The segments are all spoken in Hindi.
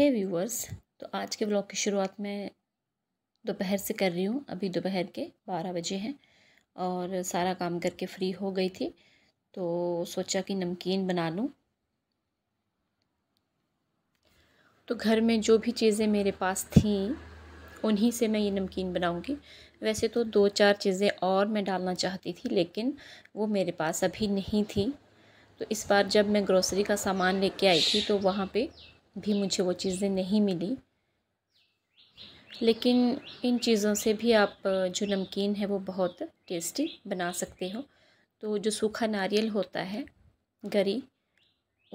हे व्यूवर्स तो आज के ब्लॉग की शुरुआत मैं दोपहर से कर रही हूँ अभी दोपहर के बारह बजे हैं और सारा काम करके फ्री हो गई थी तो सोचा कि नमकीन बना लूँ तो घर में जो भी चीज़ें मेरे पास थीं उन्हीं से मैं ये नमकीन बनाऊंगी वैसे तो दो चार चीज़ें और मैं डालना चाहती थी लेकिन वो मेरे पास अभी नहीं थी तो इस बार जब मैं ग्रोसरी का सामान लेके आई थी तो वहाँ पे भी मुझे वो चीज़ें नहीं मिली लेकिन इन चीज़ों से भी आप जो नमकीन है वो बहुत टेस्टी बना सकते हो तो जो सूखा नारियल होता है गरी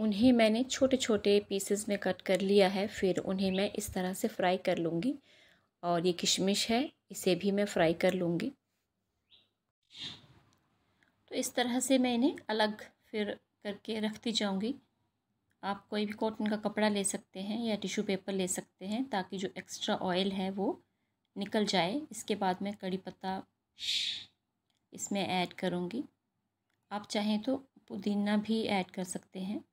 उन्हें मैंने छोटे छोटे पीसेस में कट कर लिया है फिर उन्हें मैं इस तरह से फ्राई कर लूँगी और ये किशमिश है इसे भी मैं फ्राई कर लूँगी तो इस तरह से मैं इन्हें अलग फिर करके रखती जाऊँगी आप कोई भी कॉटन का कपड़ा ले सकते हैं या टिश्यू पेपर ले सकते हैं ताकि जो एक्स्ट्रा ऑयल है वो निकल जाए इसके बाद मैं कड़ी पत्ता इसमें ऐड करूँगी आप चाहें तो पुदीना भी ऐड कर सकते हैं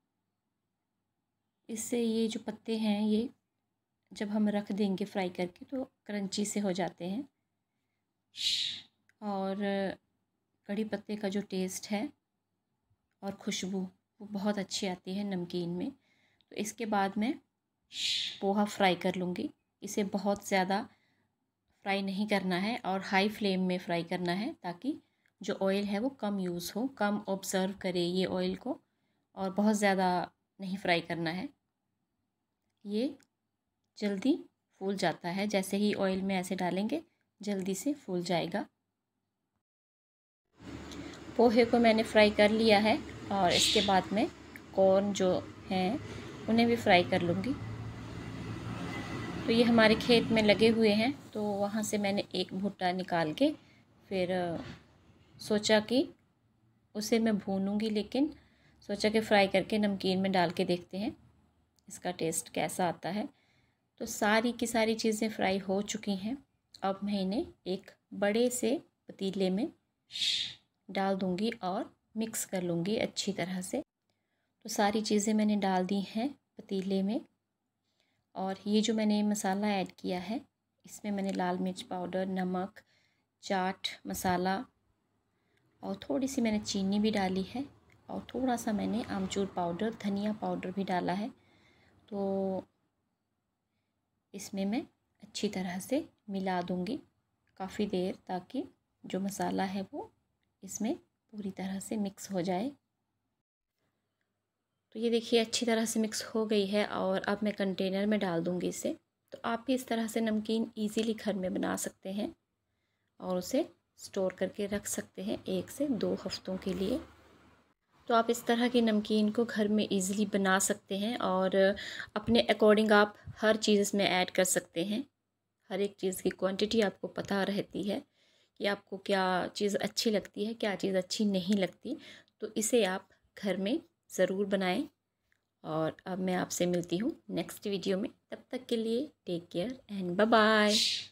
इससे ये जो पत्ते हैं ये जब हम रख देंगे फ्राई करके तो क्रंची से हो जाते हैं और कड़ी पत्ते का जो टेस्ट है और खुशबू वो बहुत अच्छी आती है नमकीन में तो इसके बाद मैं पोहा फ्राई कर लूँगी इसे बहुत ज़्यादा फ्राई नहीं करना है और हाई फ्लेम में फ्राई करना है ताकि जो ऑयल है वो कम यूज़ हो कम ऑब्ज़र्व करे ये ऑयल को और बहुत ज़्यादा नहीं फ्राई करना है ये जल्दी फूल जाता है जैसे ही ऑयल में ऐसे डालेंगे जल्दी से फूल जाएगा पोहे को मैंने फ्राई कर लिया है और इसके बाद में कॉर्न जो हैं उन्हें भी फ्राई कर लूँगी तो ये हमारे खेत में लगे हुए हैं तो वहाँ से मैंने एक भुट्टा निकाल के फिर सोचा कि उसे मैं भूनूँगी लेकिन सोचा कि फ्राई करके नमकीन में डाल के देखते हैं इसका टेस्ट कैसा आता है तो सारी की सारी चीज़ें फ्राई हो चुकी हैं अब मैं इन्हें एक बड़े से पतीले में डाल दूँगी और मिक्स कर लूँगी अच्छी तरह से तो सारी चीज़ें मैंने डाल दी हैं पतीले में और ये जो मैंने मसाला ऐड किया है इसमें मैंने लाल मिर्च पाउडर नमक चाट मसाला और थोड़ी सी मैंने चीनी भी डाली है और थोड़ा सा मैंने आमचूर पाउडर धनिया पाउडर भी डाला है तो इसमें मैं अच्छी तरह से मिला दूँगी काफ़ी देर ताकि जो मसाला है वो इसमें पूरी तरह से मिक्स हो जाए तो ये देखिए अच्छी तरह से मिक्स हो गई है और अब मैं कंटेनर में डाल दूँगी इसे तो आप भी इस तरह से नमकीन इजीली घर में बना सकते हैं और उसे स्टोर करके रख सकते हैं एक से दो हफ्तों के लिए तो आप इस तरह की नमकीन को घर में इजीली बना सकते हैं और अपने अकॉर्डिंग आप हर चीज़ इसमें ऐड कर सकते हैं हर एक चीज़ की क्वांटिटी आपको पता रहती है कि आपको क्या चीज़ अच्छी लगती है क्या चीज़ अच्छी नहीं लगती तो इसे आप घर में ज़रूर बनाएं और अब मैं आपसे मिलती हूँ नेक्स्ट वीडियो में तब तक के लिए take care and bye bye